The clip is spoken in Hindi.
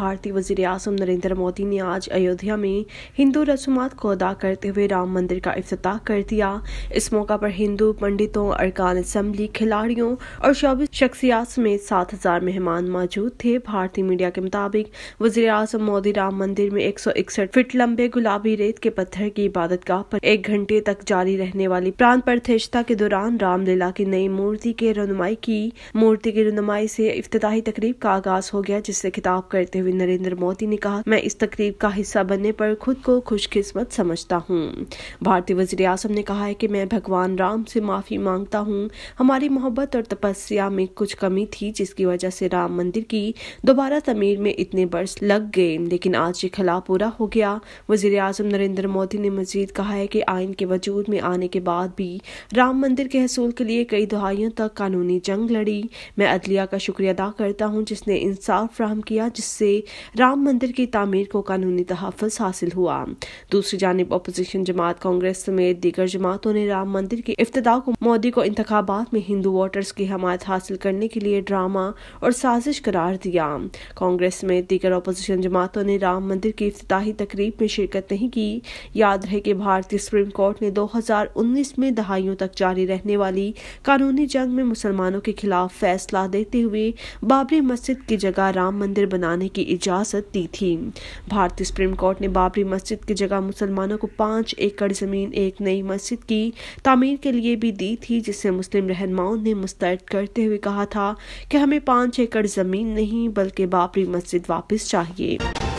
भारतीय वजीर अजम नरेंद्र मोदी ने आज अयोध्या में हिंदू रसूमात को अदा करते हुए राम मंदिर का अफ्ताह कर दिया इस मौका पर हिंदू पंडितों अरकान असम्बली खिलाड़ियों और शौबी शख्सियात समेत सात हजार मेहमान मौजूद थे भारतीय मीडिया के मुताबिक वजीर अजम मोदी राम मंदिर में एक सौ इकसठ फिट लम्बे गुलाबी रेत के पत्थर की इबादत गाह पर एक घंटे तक जारी रहने वाली प्राण प्रतिष्ठा के दौरान रामलीला की नई मूर्ति के रनुमाई की मूर्ति की रनुमाई से इफ्ताही तकरीब का आगाज हो गया जिससे खिताब करते हुए प्रधानमंत्री नरेंद्र मोदी ने कहा मैं इस तकरीब का हिस्सा बनने पर खुद को खुशकिस्मत समझता हूँ भारतीय वजीर आजम ने कहा है कि मैं भगवान राम से माफी मांगता हूँ हमारी मोहब्बत और तपस्या में कुछ कमी थी जिसकी वजह से राम मंदिर की दोबारा तमीर में इतने वर्ष लग गए लेकिन आज ये खिलाफ पूरा हो गया वजीर आजम नरेंद्र मोदी ने मजीद कहा है कि आइन के वजूद में आने के बाद भी राम मंदिर के हसूल के लिए कई दहाइयों तक कानूनी जंग लड़ी मैं अदलिया का शुक्रिया अदा करता हूँ जिसने इंसाफ फ्राहम किया जिससे राम मंदिर की तामीर को कानूनी तहफ़ हासिल हुआ दूसरी जानब अपोजिशन जमात कांग्रेस समेत दीगर जमातों ने राम मंदिर के इफ्तः को मोदी को इंतबात में हिंदू वोटर्स की हमायत हासिल करने के लिए ड्रामा और साजिश करार दिया कांग्रेस समेत दीगर अपोजिशन जमातों ने राम मंदिर की अफ्ताही तकरीब में शिरकत नहीं की याद रहे कि भारतीय सुप्रीम कोर्ट ने उन्नीस में दहाइयों तक जारी रहने वाली कानूनी जंग में मुसलमानों के खिलाफ फैसला देते हुए बाबरी मस्जिद की जगह राम मंदिर बनाने की इजाज़त दी थी भारतीय सुप्रीम कोर्ट ने बाबरी मस्जिद की जगह मुसलमानों को पाँच एकड़ ज़मीन एक नई मस्जिद की तमीर के लिए भी दी थी जिसे मुस्लिम रहनमाओं ने मुस्तैद करते हुए कहा था कि हमें पाँच एकड़ ज़मीन नहीं बल्कि बाबरी मस्जिद वापस चाहिए